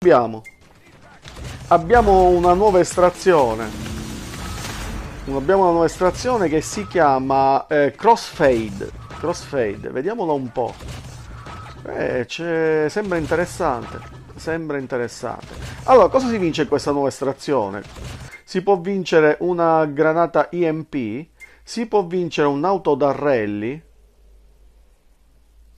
abbiamo? Abbiamo una nuova estrazione. Abbiamo una nuova estrazione che si chiama eh, Crossfade. Crossfade, vediamola un po'. Eh, sembra interessante. Sembra interessante. Allora, cosa si vince in questa nuova estrazione? Si può vincere una granata EMP, si può vincere un'auto da rally.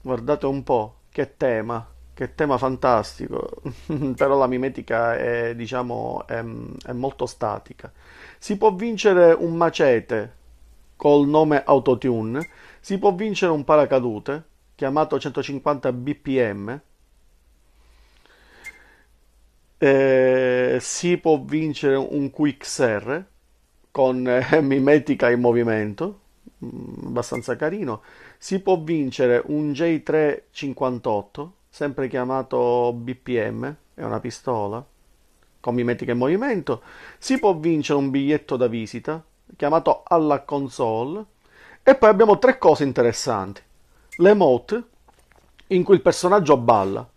Guardate un po' che tema. Che tema fantastico, però la mimetica è, diciamo, è, è molto statica. Si può vincere un macete col nome Autotune, si può vincere un paracadute chiamato 150 bpm, eh, si può vincere un QXR con eh, mimetica in movimento, mh, mm, abbastanza carino, si può vincere un J358 sempre chiamato BPM, è una pistola con mimetica in movimento, si può vincere un biglietto da visita chiamato alla console e poi abbiamo tre cose interessanti. L'emote in cui il personaggio balla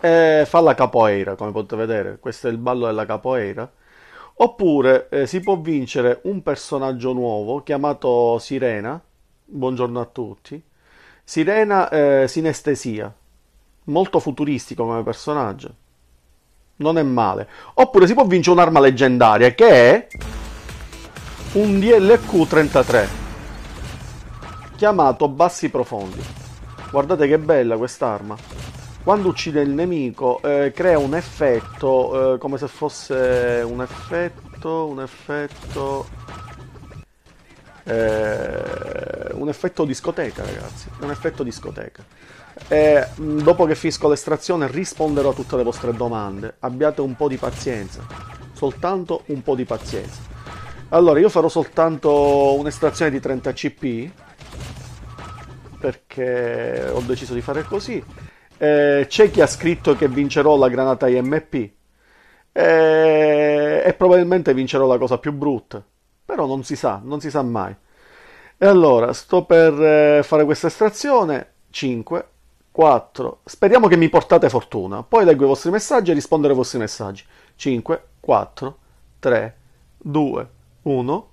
e fa la capoeira, come potete vedere, questo è il ballo della capoeira. Oppure eh, si può vincere un personaggio nuovo chiamato Sirena. Buongiorno a tutti Sirena eh, sinestesia, molto futuristico come personaggio. Non è male. Oppure si può vincere un'arma leggendaria che è un DLQ-33 chiamato Bassi Profondi. Guardate che bella quest'arma. Quando uccide il nemico eh, crea un effetto eh, come se fosse un effetto, un effetto eh, un effetto discoteca, ragazzi. Un effetto discoteca. E mm, dopo che finisco l'estrazione risponderò a tutte le vostre domande. Abbiate un po' di pazienza. Soltanto un po' di pazienza. Allora, io farò soltanto un'estrazione di 30 CP. Perché ho deciso di fare così. Eh, c'è chi ha scritto che vincerò la granata IMP. Eh, e probabilmente vincerò la cosa più brutta. Però non si sa, non si sa mai. E allora, sto per eh, fare questa estrazione, 5, 4, speriamo che mi portate fortuna, poi leggo i vostri messaggi e rispondo ai vostri messaggi, 5, 4, 3, 2, 1,